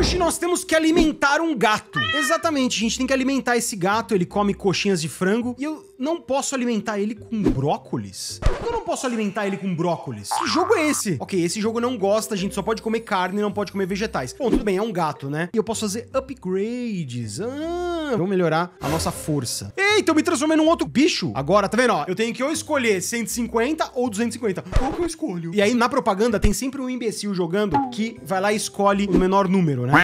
Hoje nós temos que alimentar um gato. Exatamente, a gente tem que alimentar esse gato, ele come coxinhas de frango e eu não posso alimentar ele com brócolis. eu não posso alimentar ele com brócolis? Que jogo é esse? Ok, esse jogo não gosta, a gente só pode comer carne, e não pode comer vegetais. Bom, tudo bem, é um gato, né? E eu posso fazer upgrades. Ah, vamos melhorar a nossa força. E então eu me transformei num outro bicho. Agora, tá vendo? Ó, eu tenho que ou escolher 150 ou 250. Qual que eu escolho? E aí, na propaganda, tem sempre um imbecil jogando que vai lá e escolhe o menor número, né?